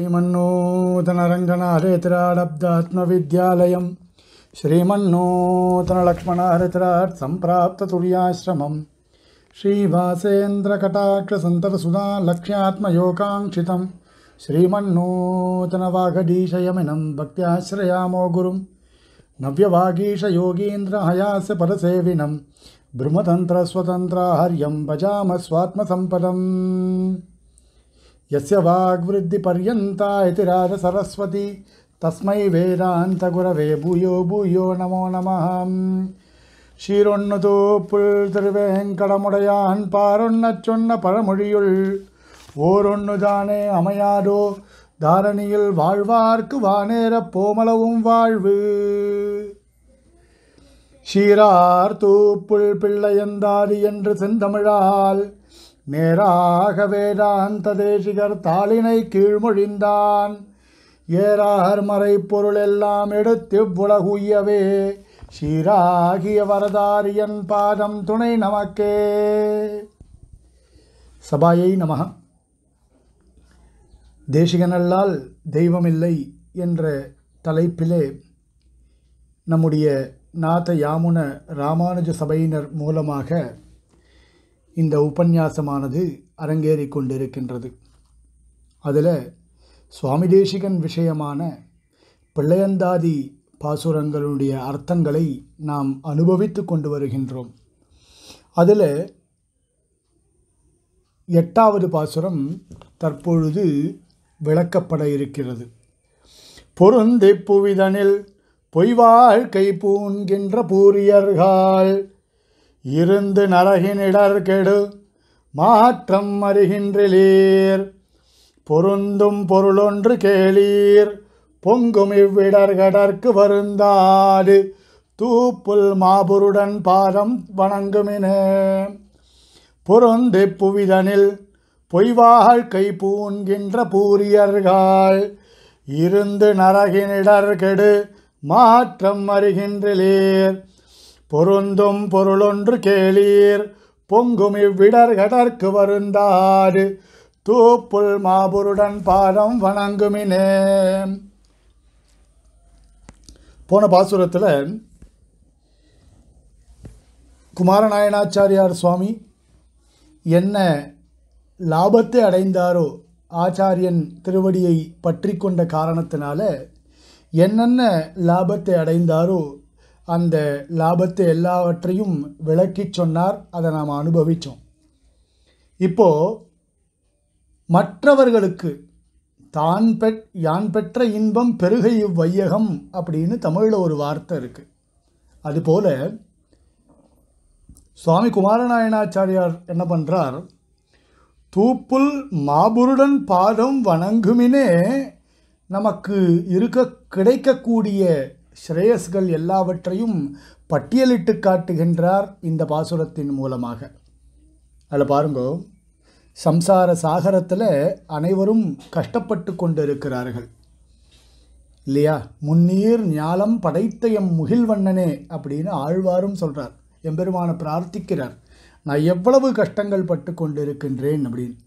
श्रीमन्नूतनरङ्गनाहरितिराडब्दात्मविद्यालयं श्रीमन्नूतनलक्ष्मणहरितरार्थप्राप्ततुल्याश्रमं श्रीवासेन्द्रकटाक्षसन्तरसुधालक्ष्यात्मयोकाङ्क्षितं श्रीमन्नूतनवाघडीशयमिनं भक्त्याश्रयामो गुरुं नव्यवागीशयोगीन्द्रहयास्य ब्रह्मतन्त्रस्वतन्त्राहर्यं ब्रह्मतन्त्रस्वतन्त्रा यस्य वाग्वृद्धिपर्यन्ता इति राजसरस्वती तस्मै वेदान्तगुरवे भूयो भूयो नमो नमः சீரொன்னுதோ புல் திருவேங்கடமுடையான் பாரொன்னச் சொன்ன பழமொழியுள் ஓரொன்னுதானே அமையாதோ தாரணியில் வாழ்வார்க்கு வானேரப் போமளவும் வாழ்வு ஷீரார் தூப்புள் பிள்ளையந்தாதி என்று செந்தமிழால் நேராக வேதாந்த தேசிகர் தாளினை கீழ்மொழிந்தான் ஏராகர் மறை பொருளெல்லாம் எடுத்து உலகுயவே சீராகிய வரதாரியன் பாதம் துணை நமக்கே சபாயை நமக தேசிகனல்லால் தெய்வமில்லை என்ற தலைப்பிலே நம்முடைய நாத யாமுன ராமானுஜ சபையினர் மூலமாக இந்த உபன்யாசமானது அரங்கேறி கொண்டிருக்கின்றது அதில் சுவாமி தேசிகன் விஷயமான பிள்ளையந்தாதி பாசுரங்களுடைய அர்த்தங்களை நாம் அனுபவித்து கொண்டு வருகின்றோம் அதில் எட்டாவது பாசுரம் தற்பொழுது விளக்கப்பட இருக்கிறது பொருந்தி புவிதனில் பொய்வாழ் கை பூன்கின்ற பூரியர்கள் இருந்து நரகினிடர் கெடு மாற்றம் அறிகின்றிலீர் பொருந்தும் பொருளொன்று கேளீர் பொங்கும் இவ்விடர்கடற்கு வருந்தாடு தூப்புல் மாபுருடன் பாதம் வணங்குமினே பொருந்தி புவிதனில் கை பூன்கின்ற பூரியர்கள் இருந்து நரகினிடர் கெடு மாற்றம் அறிகின்றலேர் பொருந்தும் பொருளொன்று கேளீர் பொங்கும் கடற்கு வருந்தாடு தூப்புல் மாபுருடன் பாடம் வணங்குமினே போன பாசுரத்தில் குமாரநாயனாச்சாரியார் சுவாமி என்ன லாபத்தை அடைந்தாரோ ஆச்சாரியன் திருவடியை பற்றி கொண்ட காரணத்தினால என்னென்ன லாபத்தை அடைந்தாரோ அந்த லாபத்தை எல்லாவற்றையும் விளக்கி சொன்னார் அதை நாம் அனுபவித்தோம் இப்போ மற்றவர்களுக்கு தான் பெ யான் பெற்ற இன்பம் பெருகை இவ்வையகம் அப்படின்னு தமிழில் ஒரு வார்த்தை இருக்குது அதுபோல் சுவாமி குமாரநாயணாச்சாரியார் என்ன பண்ணுறார் தூப்புல் மாபுருடன் பாதம் வணங்குமினே நமக்கு இருக்க கிடைக்கக்கூடிய ஸ்ரேயஸ்கள் எல்லாவற்றையும் பட்டியலிட்டு காட்டுகின்றார் இந்த பாசுரத்தின் மூலமாக அதில் பாருங்கோ சம்சார சாகரத்தில் அனைவரும் கஷ்டப்பட்டு கொண்டிருக்கிறார்கள் இல்லையா முன்னீர் ஞாலம் படைத்த எம் முகில்வண்ணனே அப்படின்னு ஆழ்வாரும் சொல்கிறார் எம்பெருமான பிரார்த்திக்கிறார் நான் எவ்வளவு கஷ்டங்கள் பட்டு கொண்டிருக்கின்றேன் அப்படின்னு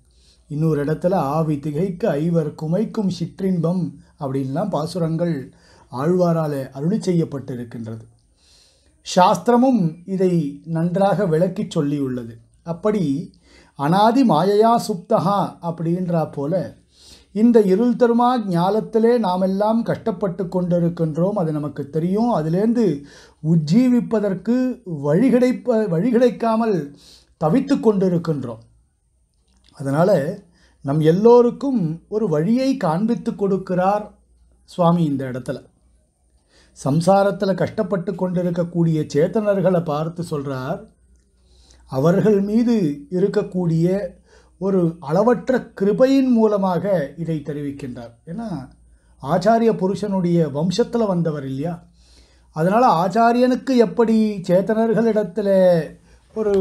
இன்னொரு இடத்துல ஆவி திகைக்கு ஐவர் குமைக்கும் சிற்றின்பம் அப்படின்லாம் பாசுரங்கள் ஆழ்வாராலே அருளி செய்யப்பட்டிருக்கின்றது சாஸ்திரமும் இதை நன்றாக விளக்கி சொல்லியுள்ளது அப்படி அனாதி மாயையா சுப்தகா அப்படின்றா போல இந்த இருள் தருமா ஞாலத்திலே நாமெல்லாம் கஷ்டப்பட்டு கொண்டிருக்கின்றோம் அது நமக்கு தெரியும் அதிலேருந்து உஜ்ஜீவிப்பதற்கு வழி கிடைப்ப வழி கிடைக்காமல் தவித்து கொண்டிருக்கின்றோம் அதனால் நம் எல்லோருக்கும் ஒரு வழியை காண்பித்து கொடுக்கிறார் சுவாமி இந்த இடத்துல சம்சாரத்தில் கஷ்டப்பட்டு கொண்டிருக்கக்கூடிய சேத்தனர்களை பார்த்து சொல்கிறார் அவர்கள் மீது இருக்கக்கூடிய ஒரு அளவற்ற கிருபையின் மூலமாக இதை தெரிவிக்கின்றார் ஏன்னா ஆச்சாரிய புருஷனுடைய வம்சத்தில் வந்தவர் இல்லையா அதனால் ஆச்சாரியனுக்கு எப்படி சேத்தனர்களிடத்தில் ஒரு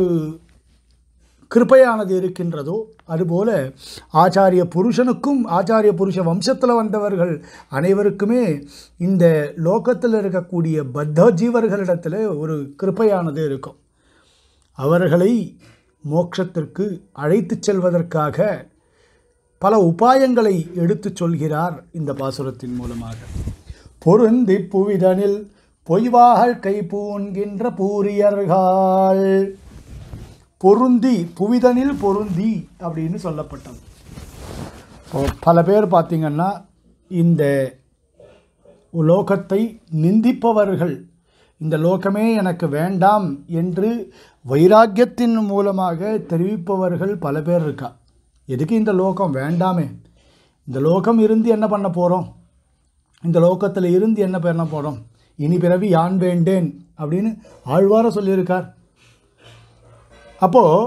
கிருப்பையானது இருக்கின்றதோ அதுபோல ஆச்சாரிய புருஷனுக்கும் ஆச்சாரிய புருஷ வம்சத்தில் வந்தவர்கள் அனைவருக்குமே இந்த லோகத்தில் இருக்கக்கூடிய பத்த ஜீவர்களிடத்தில் ஒரு கிருப்பையானது இருக்கும் அவர்களை மோட்சத்திற்கு அழைத்து செல்வதற்காக பல உபாயங்களை எடுத்துச் சொல்கிறார் இந்த பாசுரத்தின் மூலமாக பொருந்தி புவிதனில் பொய்வாக கைப்பூன்கின்ற பூரியர்கள் பொருந்தி புவிதனில் பொருந்தி அப்படின்னு சொல்லப்பட்டது பல பேர் பார்த்திங்கன்னா இந்த லோகத்தை நிந்திப்பவர்கள் இந்த லோகமே எனக்கு வேண்டாம் என்று வைராக்கியத்தின் மூலமாக தெரிவிப்பவர்கள் பல பேர் இருக்கா எதுக்கு இந்த லோகம் வேண்டாமே இந்த லோகம் இருந்து என்ன பண்ண போகிறோம் இந்த லோகத்தில் இருந்து என்ன பண்ண போகிறோம் இனி பிறவி யான் வேண்டேன் அப்படின்னு ஆழ்வார சொல்லியிருக்கார் அப்போது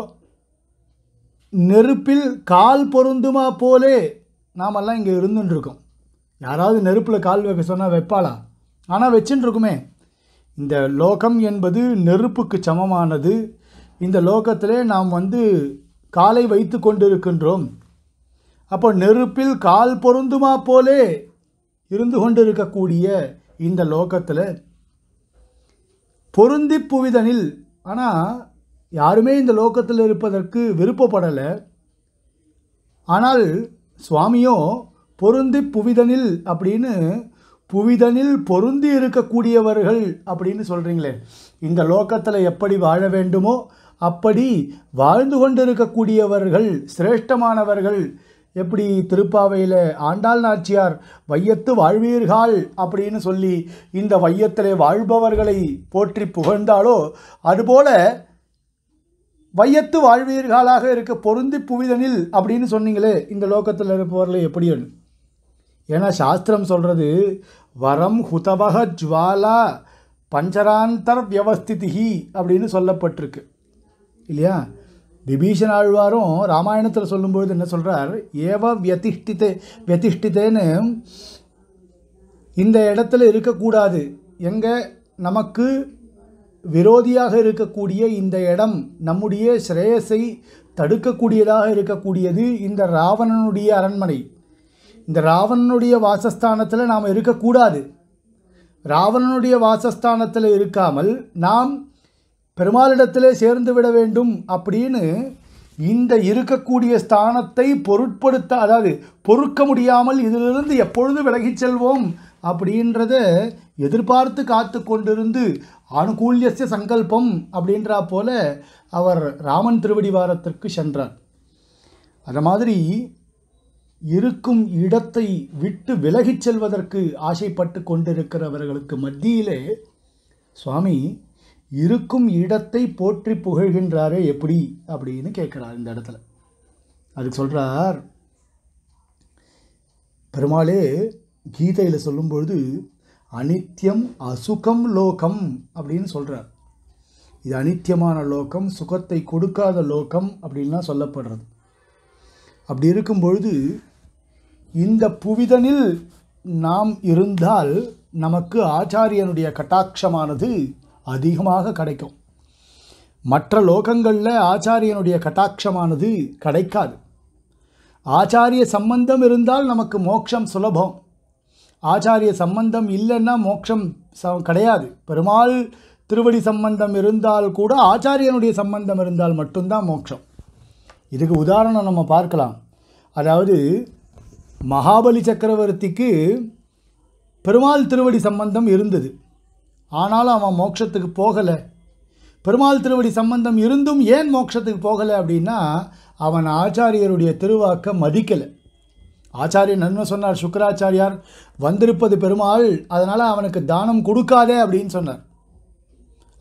நெருப்பில் கால் பொருந்துமா போலே நாமெல்லாம் இங்கே இருந்துட்டுருக்கோம் யாராவது நெருப்பில் கால் வைக்க சொன்னால் வைப்பாளா ஆனால் வச்சுட்டுருக்குமே இந்த லோகம் என்பது நெருப்புக்கு சமமானது இந்த லோகத்திலே நாம் வந்து காலை வைத்து கொண்டிருக்கின்றோம் அப்போ நெருப்பில் கால் பொருந்துமா போலே இருந்து கொண்டிருக்கக்கூடிய இந்த லோகத்தில் பொருந்தி புவிதனில் ஆனால் யாருமே இந்த லோகத்தில் இருப்பதற்கு விருப்பப்படலை ஆனால் சுவாமியோ பொருந்தி புவிதனில் அப்படின்னு புவிதனில் பொருந்தி இருக்கக்கூடியவர்கள் அப்படின்னு சொல்கிறீங்களே இந்த லோகத்தில் எப்படி வாழ வேண்டுமோ அப்படி வாழ்ந்து கொண்டிருக்கக்கூடியவர்கள் சிரேஷ்டமானவர்கள் எப்படி திருப்பாவையில் ஆண்டாள் நாச்சியார் வையத்து வாழ்வீர்கள் அப்படின்னு சொல்லி இந்த வையத்திலே வாழ்பவர்களை போற்றி புகழ்ந்தாலோ அதுபோல வையத்து வாழ்வீர்களாக இருக்க பொருந்தி புவிதனில் அப்படின்னு சொன்னீங்களே இந்த லோகத்தில் இருப்பவர்களை எப்படி ஏன்னா சாஸ்திரம் சொல்கிறது வரம் ஹுதவக ஜுவாலா பஞ்சராந்தர் வியவஸ்திதி அப்படின்னு சொல்லப்பட்டிருக்கு இல்லையா விபீஷன் ஆழ்வாரும் ராமாயணத்தில் சொல்லும்பொழுது என்ன சொல்கிறார் ஏவ வியதிஷ்டித்தே வியதிஷ்டித்தேன்னு இந்த இடத்துல இருக்கக்கூடாது எங்கே நமக்கு விரோதியாக இருக்கக்கூடிய இந்த இடம் நம்முடைய ஸ்ரேயஸை தடுக்கக்கூடியதாக இருக்கக்கூடியது இந்த ராவணனுடைய அரண்மனை இந்த ராவணனுடைய வாசஸ்தானத்தில் நாம் இருக்கக்கூடாது ராவணனுடைய வாசஸ்தானத்தில் இருக்காமல் நாம் பெருமாளிடத்திலே சேர்ந்து விட வேண்டும் அப்படின்னு இந்த இருக்கக்கூடிய ஸ்தானத்தை பொருட்படுத்த அதாவது பொறுக்க முடியாமல் இதிலிருந்து எப்பொழுது விலகிச் செல்வோம் அப்படின்றத எதிர்பார்த்து காத்து கொண்டிருந்து ஆணுகூல்யசிய சங்கல்பம் அப்படின்றா போல அவர் ராமன் திருவடிவாரத்திற்கு சென்றார் அந்த மாதிரி இருக்கும் இடத்தை விட்டு விலகிச் செல்வதற்கு ஆசைப்பட்டு கொண்டிருக்கிறவர்களுக்கு மத்தியிலே சுவாமி இருக்கும் இடத்தை போற்றி புகழ்கின்றாரே எப்படி அப்படின்னு கேட்குறார் இந்த இடத்துல அதுக்கு சொல்கிறார் பெருமாளே கீதையில் சொல்லும்பொழுது அனித்யம் அசுகம் லோகம் அப்படின்னு சொல்கிறார் இது அனித்தியமான லோகம் சுகத்தை கொடுக்காத லோகம் அப்படின்லாம் சொல்லப்படுறது அப்படி இருக்கும் பொழுது இந்த புவிதனில் நாம் இருந்தால் நமக்கு ஆச்சாரியனுடைய கட்டாட்சமானது அதிகமாக கிடைக்கும் மற்ற லோகங்களில் ஆச்சாரியனுடைய கட்டாட்சமானது கிடைக்காது ஆச்சாரிய சம்பந்தம் இருந்தால் நமக்கு மோட்சம் சுலபம் ஆச்சாரிய சம்பந்தம் இல்லைன்னா மோட்சம் ச கிடையாது பெருமாள் திருவடி சம்பந்தம் இருந்தால் கூட ஆச்சாரியனுடைய சம்பந்தம் இருந்தால் மட்டும்தான் மோட்சம் இதுக்கு உதாரணம் நம்ம பார்க்கலாம் அதாவது மகாபலி சக்கரவர்த்திக்கு பெருமாள் திருவடி சம்பந்தம் இருந்தது ஆனாலும் அவன் மோட்சத்துக்கு போகலை பெருமாள் திருவடி சம்பந்தம் இருந்தும் ஏன் மோட்சத்துக்கு போகலை அப்படின்னா அவன் ஆச்சாரியருடைய திருவாக்க மதிக்கலை ஆச்சாரியன் என்ன சொன்னார் சுக்கராச்சாரியார் வந்திருப்பது பெருமாள் அதனால் அவனுக்கு தானம் கொடுக்காதே அப்படின்னு சொன்னார்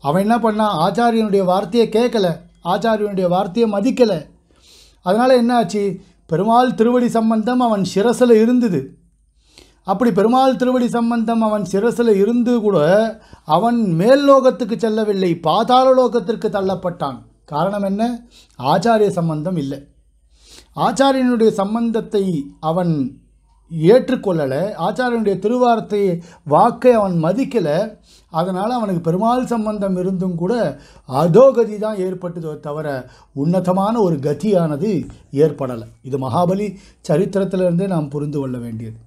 அவன் என்ன பண்ணான் ஆச்சாரியனுடைய வார்த்தையை கேட்கலை ஆச்சாரியனுடைய வார்த்தையை மதிக்கலை அதனால் என்ன ஆச்சு பெருமாள் திருவடி சம்பந்தம் அவன் சிரசில் இருந்தது அப்படி பெருமாள் திருவடி சம்பந்தம் அவன் சிரசில் இருந்து கூட அவன் மேல் லோகத்துக்கு செல்லவில்லை பாதாள லோகத்திற்கு தள்ளப்பட்டான் காரணம் என்ன ஆச்சாரிய சம்பந்தம் இல்லை ஆச்சாரியனுடைய சம்பந்தத்தை அவன் ஏற்றுக்கொள்ளலை ஆச்சாரியனுடைய திருவாரத்தை வாக்கை அவன் மதிக்கலை அதனால் அவனுக்கு பெருமாள் சம்பந்தம் இருந்தும் கூட அதோகதி தான் ஏற்பட்டதோ தவிர உன்னதமான ஒரு கதியானது ஏற்படலை இது மகாபலி சரித்திரத்திலிருந்தே நாம் புரிந்து கொள்ள வேண்டியது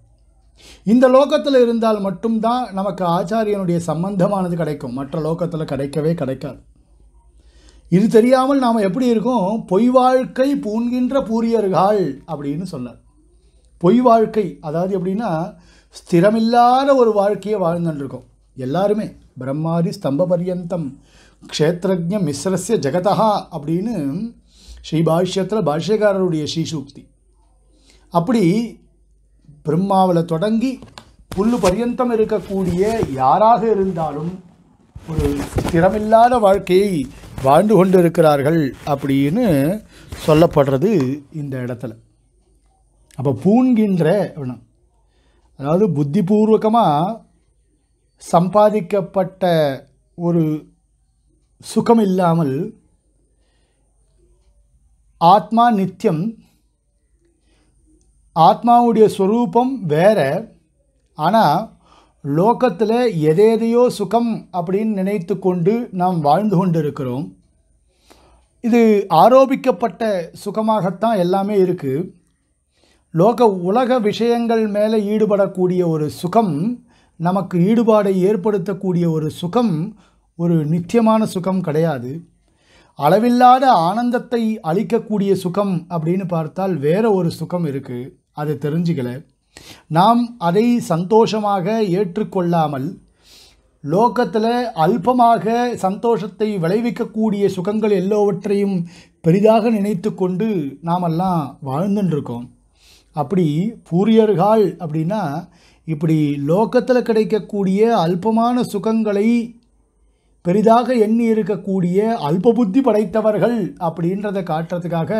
இந்த லோகத்தில் இருந்தால் மட்டும்தான் நமக்கு ஆச்சாரியனுடைய சம்பந்தமானது கிடைக்கும் மற்ற லோகத்தில் கிடைக்கவே கிடைக்காது இது தெரியாமல் நாம் எப்படி இருக்கோம் பொய் வாழ்க்கை பூண்கின்ற பூரியர்கள் அப்படின்னு சொன்னார் பொய் வாழ்க்கை அதாவது எப்படின்னா ஸ்திரமில்லாத ஒரு வாழ்க்கையை வாழ்ந்துட்டுருக்கோம் எல்லாருமே பிரம்மாதி ஸ்தம்ப பரியந்தம் க்ஷேத்ரஜ மிஸ்ரஸ்ய ஜெகதா அப்படின்னு பாஷ்யத்தில் பாஷ்யக்காரருடைய ஸ்ரீசூக்தி அப்படி பிரம்மாவில் தொடங்கி புல்லு பரியந்தம் இருக்கக்கூடிய யாராக இருந்தாலும் ஒரு திறமில்லாத வாழ்க்கையை வாழ்ந்து கொண்டிருக்கிறார்கள் அப்படின்னு சொல்லப்படுறது இந்த இடத்துல அப்போ பூண்கின்ற அதாவது புத்திபூர்வகமாக சம்பாதிக்கப்பட்ட ஒரு சுகம் இல்லாமல் ஆத்மா நித்தியம் ஆத்மாவுடைய ஸ்வரூபம் வேறு ஆனால் லோக்கத்தில் எதேதையோ சுகம் அப்படின்னு நினைத்து கொண்டு நாம் வாழ்ந்து கொண்டு இருக்கிறோம் இது ஆரோபிக்கப்பட்ட சுகமாகத்தான் எல்லாமே இருக்குது லோக உலக விஷயங்கள் மேலே ஈடுபடக்கூடிய ஒரு சுகம் நமக்கு ஈடுபாடை ஏற்படுத்தக்கூடிய ஒரு சுகம் ஒரு நித்தியமான சுகம் கிடையாது அளவில்லாத ஆனந்தத்தை அளிக்கக்கூடிய சுகம் அப்படின்னு பார்த்தால் வேறு ஒரு சுகம் இருக்குது அதை தெரிஞ்சுக்கலை நாம் அதை சந்தோஷமாக ஏற்றுக்கொள்ளாமல் லோக்கத்தில் அல்பமாக சந்தோஷத்தை விளைவிக்கக்கூடிய சுகங்கள் எல்லோவற்றையும் பெரிதாக நினைத்து கொண்டு நாமெல்லாம் வாழ்ந்துட்டுருக்கோம் அப்படி பூரியர்கள் அப்படின்னா இப்படி லோக்கத்தில் கிடைக்கக்கூடிய அல்பமான சுகங்களை பெரிதாக எண்ணி இருக்கக்கூடிய அல்ப புத்தி படைத்தவர்கள் அப்படின்றத காட்டுறதுக்காக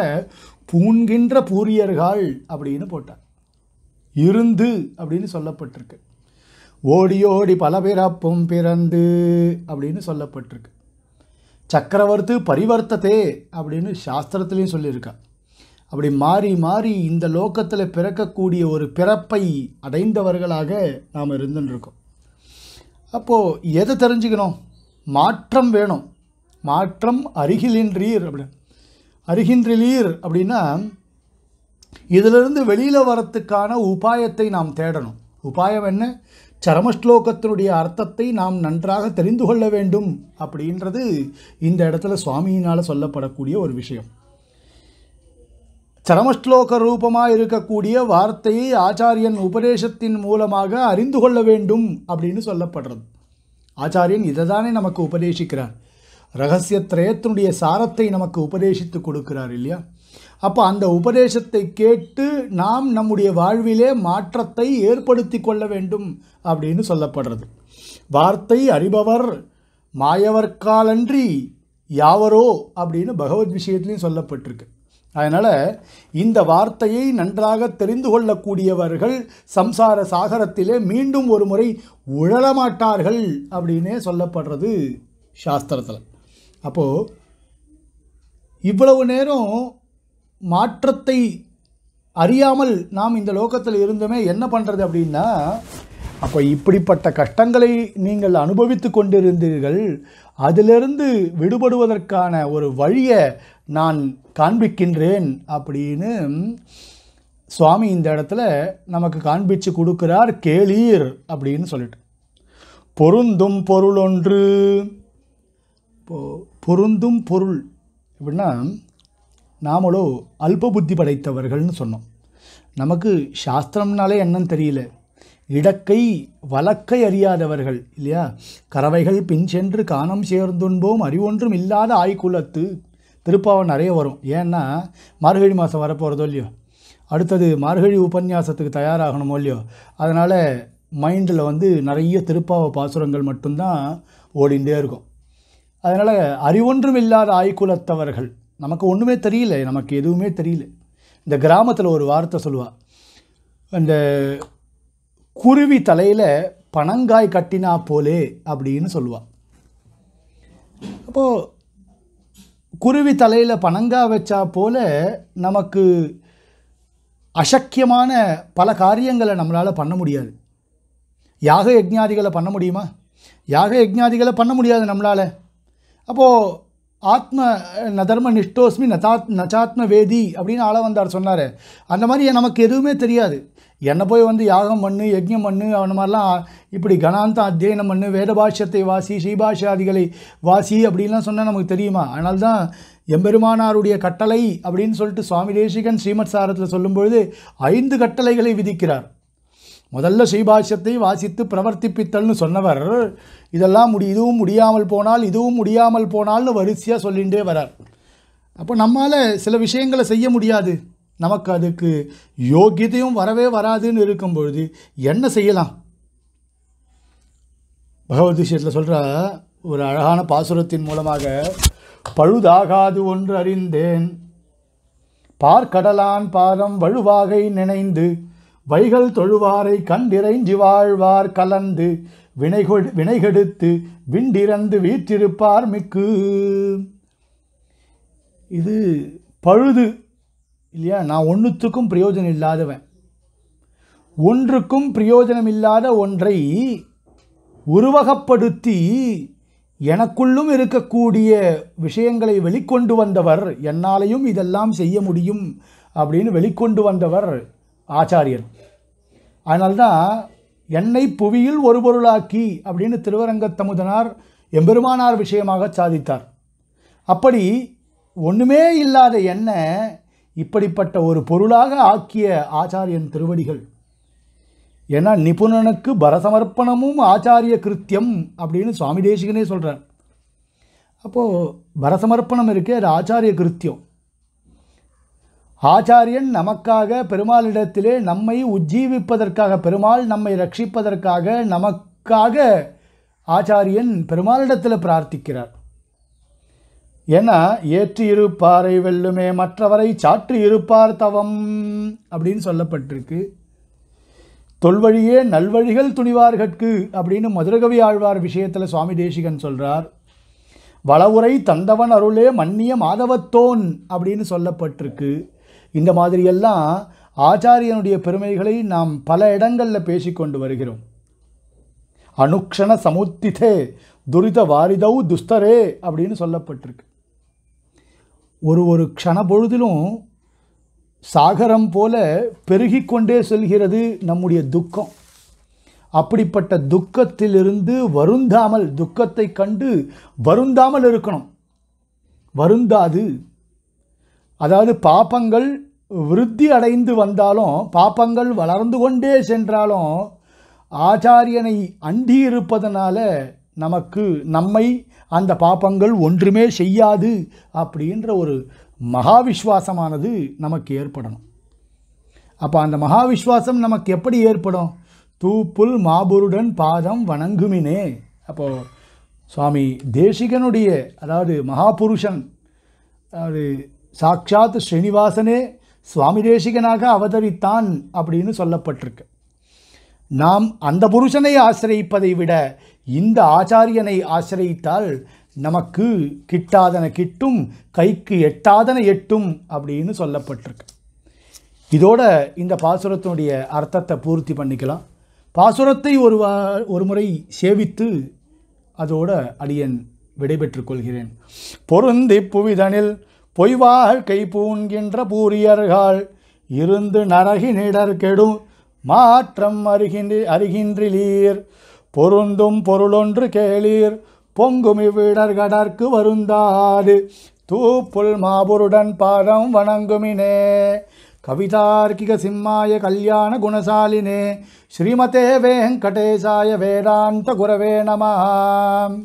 பூண்கின்ற பூரியர்கள் அப்படின்னு போட்டார் இருந்து அப்படின்னு சொல்லப்பட்டிருக்கு ஓடி ஓடி பல பிறப்பும் பிறந்து அப்படின்னு சொல்லப்பட்டிருக்கு சக்கரவர்த்து பரிவர்த்ததே அப்படின்னு சாஸ்திரத்துலேயும் சொல்லியிருக்கா அப்படி மாறி மாறி இந்த லோக்கத்தில் பிறக்கக்கூடிய ஒரு பிறப்பை அடைந்தவர்களாக நாம் இருந்துருக்கோம் அப்போது எதை தெரிஞ்சுக்கணும் மாற்றம் வேணும் மாற்றம் அருகிலின்றீர் அப்படின்னு அருகின்றிலீர் அப்படின்னா இதிலிருந்து வெளியில் வரத்துக்கான உபாயத்தை நாம் தேடணும் உபாயம் என்ன சரமஸ்லோகத்தினுடைய அர்த்தத்தை நாம் நன்றாக தெரிந்து கொள்ள வேண்டும் அப்படின்றது இந்த இடத்துல சுவாமியினால் சொல்லப்படக்கூடிய ஒரு விஷயம் சரமஸ்லோக ரூபமாக இருக்கக்கூடிய வார்த்தையை ஆச்சாரியன் உபதேசத்தின் மூலமாக அறிந்து கொள்ள வேண்டும் அப்படின்னு சொல்லப்படுறது ஆச்சாரியன் இதை தானே நமக்கு உபதேசிக்கிறார் ரகசிய திரயத்தினுடைய சாரத்தை நமக்கு உபதேசித்து கொடுக்கிறார் இல்லையா அப்போ அந்த உபதேசத்தை கேட்டு நாம் நம்முடைய வாழ்விலே மாற்றத்தை ஏற்படுத்தி கொள்ள வேண்டும் அப்படின்னு சொல்லப்படுறது வார்த்தை அறிபவர் மாயவர்காலன்றி யாவரோ அப்படின்னு பகவத் விஷயத்துலையும் சொல்லப்பட்டிருக்கு அதனால் இந்த வார்த்தையை நன்றாக தெரிந்து கொள்ளக்கூடியவர்கள் சம்சார சாகரத்திலே மீண்டும் ஒரு முறை உழலமாட்டார்கள் அப்படின்னே சொல்லப்படுறது சாஸ்திரத்தில் அப்போது இவ்வளவு நேரம் மாற்றத்தை அறியாமல் நாம் இந்த லோகத்தில் இருந்தோமே என்ன பண்ணுறது அப்படின்னா அப்போ இப்படிப்பட்ட கஷ்டங்களை நீங்கள் அனுபவித்து கொண்டிருந்தீர்கள் அதிலிருந்து விடுபடுவதற்கான ஒரு வழியை நான் காண்பிக்கின்றேன் அப்படின்னு சுவாமி இந்த இடத்துல நமக்கு காண்பிச்சு கொடுக்கிறார் கேளீர் அப்படின்னு சொல்லிட்டு பொருந்தும் பொருள் ஒன்று பொருந்தும் பொருள் எப்படின்னா நாமளோ அல்ப புத்தி படைத்தவர்கள்னு சொன்னோம் நமக்கு சாஸ்திரம்னாலே என்னன்னு தெரியல இடக்கை வழக்கை அறியாதவர்கள் இல்லையா கறவைகள் பின் சென்று காணம் சேர்ந்துண்போம் அறிவொன்றும் இல்லாத ஆய்குலத்து திருப்பாவை நிறைய வரும் ஏன்னா மார்கழி மாதம் வரப்போகிறதோ இல்லையோ அடுத்தது மார்கழி உபன்யாசத்துக்கு தயாராகணுமோ இல்லையோ அதனால் மைண்டில் வந்து நிறைய திருப்பாவ பாசுரங்கள் மட்டும்தான் ஓடிண்டே இருக்கும் அதனால் அறிவொன்றும் இல்லாத ஆய்குலத்தவர்கள் நமக்கு ஒன்றுமே தெரியல நமக்கு எதுவுமே தெரியல இந்த கிராமத்தில் ஒரு வார்த்தை சொல்லுவாள் அந்த குருவி தலையில் பனங்காய் கட்டினா போலே அப்படின்னு சொல்லுவாள் அப்போது குருவி தலையில் பனங்காய் வச்சா போல் நமக்கு அசக்கியமான பல காரியங்களை நம்மளால் பண்ண முடியாது யாக யஜ்ஞாதிகளை பண்ண முடியுமா யாக யஜ்ஞாதிகளை பண்ண முடியாது நம்மளால் அப்போது ஆத்ம நதர்ம நிஷ்டோஸ்மி நதாத் நச்சாத்ம வேதி அப்படின்னு ஆள வந்தார் சொன்னார் அந்த மாதிரி நமக்கு எதுவுமே தெரியாது என்னை போய் வந்து யாகம் பண்ணு யஜ்யம் பண்ணு அந்த மாதிரிலாம் இப்படி கணாந்த அத்தியனம் பண்ணு வேதபாஷ்யத்தை வாசி ஸ்ரீபாஷாதிகளை வாசி அப்படின்லாம் சொன்னால் நமக்கு தெரியுமா அதனால தான் எம்பெருமானாருடைய கட்டளை அப்படின்னு சொல்லிட்டு சுவாமி தேசிகன் ஸ்ரீமத் சாரத்தில் சொல்லும்பொழுது ஐந்து கட்டளைகளை விதிக்கிறார் முதல்ல ஸ்ரீபாஷ்யத்தை வாசித்து பிரவர்த்திப்பித்தல்னு சொன்னவர் இதெல்லாம் முடி இதுவும் முடியாமல் போனால் இதுவும் முடியாமல் போனால்னு வரிசையாக சொல்லிகிட்டே வரார் அப்போ நம்மால் சில விஷயங்களை செய்ய முடியாது நமக்கு அதுக்கு யோகியதையும் வரவே வராதுன்னு இருக்கும் பொழுது என்ன செய்யலாம் பகவத் விஷயத்தில் சொல்கிற ஒரு அழகான பாசுரத்தின் மூலமாக பழுதாகாது ஒன்று அறிந்தேன் பார்க்கடலான் பாதம் வழுவாகை நினைந்து வைகள் தொழுவாரை கண்டிறைஞ்சி வாழ்வார் கலந்து வினைகொடு வினைகெடுத்து விண்டிறந்து வீற்றிருப்பார் மிக்கு இது பழுது இல்லையா நான் ஒன்றுத்துக்கும் பிரயோஜனம் இல்லாதவன் ஒன்றுக்கும் பிரயோஜனம் இல்லாத ஒன்றை உருவகப்படுத்தி எனக்குள்ளும் இருக்கக்கூடிய விஷயங்களை வெளிக்கொண்டு வந்தவர் என்னாலையும் இதெல்லாம் செய்ய முடியும் அப்படின்னு வெளிக்கொண்டு வந்தவர் ஆச்சாரியர் அதனால்தான் என்னை புவியில் ஒரு பொருளாக்கி அப்படின்னு திருவரங்கத்தமுதனார் எம்பெருமானார் விஷயமாக சாதித்தார் அப்படி ஒன்றுமே இல்லாத என்ன இப்படிப்பட்ட ஒரு பொருளாக ஆக்கிய ஆச்சாரியன் திருவடிகள் ஏன்னா நிபுணனுக்கு பரசமர்ப்பணமும் ஆச்சாரிய கிருத்தியம் அப்படின்னு சுவாமி தேசிகனே சொல்கிறார் அப்போது பரசமர்ப்பணம் இருக்கே அது ஆச்சாரிய கிருத்தியம் ஆச்சாரியன் நமக்காக பெருமாளிடத்திலே நம்மை உஜ்ஜீவிப்பதற்காக பெருமாள் நம்மை ரட்சிப்பதற்காக நமக்காக ஆச்சாரியன் பெருமாளிடத்தில் பிரார்த்திக்கிறார் ஏன்னா ஏற்றி இருப்பாரை வெல்லுமே மற்றவரை சாற்று இருப்பார் தவம் அப்படின்னு சொல்லப்பட்டிருக்கு தொல்வழியே நல்வழிகள் துணிவார்கட்கு அப்படின்னு மதுரகவி ஆழ்வார் விஷயத்தில் சுவாமி தேசிகன் சொல்கிறார் வளவுரை தந்தவன் அருளே மன்னிய மாதவத்தோன் அப்படின்னு சொல்லப்பட்டிருக்கு இந்த மாதிரியெல்லாம் ஆச்சாரியனுடைய பெருமைகளை நாம் பல இடங்களில் பேசிக்கொண்டு வருகிறோம் அனுக்ஷண சமுத்திதே துரித வாரிதவு துஸ்தரே அப்படின்னு சொல்லப்பட்டிருக்கு ஒரு ஒரு க்ஷண பொழுதிலும் சாகரம் போல பெருகி கொண்டே செல்கிறது நம்முடைய துக்கம் அப்படிப்பட்ட துக்கத்திலிருந்து வருந்தாமல் துக்கத்தை கண்டு வருந்தாமல் இருக்கணும் வருந்தாது அதாவது பாப்பங்கள் விருத்தி அடைந்து வந்தாலும் பாப்பங்கள் வளர்ந்து கொண்டே சென்றாலும் ஆச்சாரியனை அண்டி இருப்பதனால நமக்கு நம்மை அந்த பாப்பங்கள் ஒன்றுமே செய்யாது அப்படின்ற ஒரு மகாவிஸ்வாசமானது நமக்கு ஏற்படணும் அப்போ அந்த மகாவிஸ்வாசம் நமக்கு எப்படி ஏற்படும் தூப்புல் மாபுருடன் பாதம் வணங்குமினே அப்போது சுவாமி தேசிகனுடைய அதாவது மகாபுருஷன் அதாவது சாக்ஷாத் ஸ்ரீனிவாசனே சுவாமி தேசிகனாக அவதரித்தான் அப்படின்னு சொல்லப்பட்டிருக்கு நாம் அந்த புருஷனை ஆசிரியிப்பதை விட இந்த ஆச்சாரியனை ஆசிரியித்தால் நமக்கு கிட்டாதன கிட்டும் கைக்கு எட்டாதன எட்டும் அப்படின்னு சொல்லப்பட்டிருக்கு இதோட இந்த பாசுரத்தினுடைய அர்த்தத்தை பூர்த்தி பண்ணிக்கலாம் பாசுரத்தை ஒரு ஒரு முறை சேவித்து அதோட அடியன் விடைபெற்றுக் கொள்கிறேன் பொருந்தி புவிதனில் கை பூண்கின்ற பூரியர்கள் இருந்து நரகினிடர் கெடும் மாற்றம் அருகின்றி அருகின்றிலீர் பொருந்தும் பொருளொன்று கேளீர் பொங்கும் இவ்விடர் கடற்கு வருந்தாது தூப்புல் மாபுருடன் பாதம் வணங்குமினே கவிதார்க்கிக சிம்மாய கல்யாண குணசாலினே ஸ்ரீமதே வெங்கடேசாய வேதாந்த குரவே நமாம்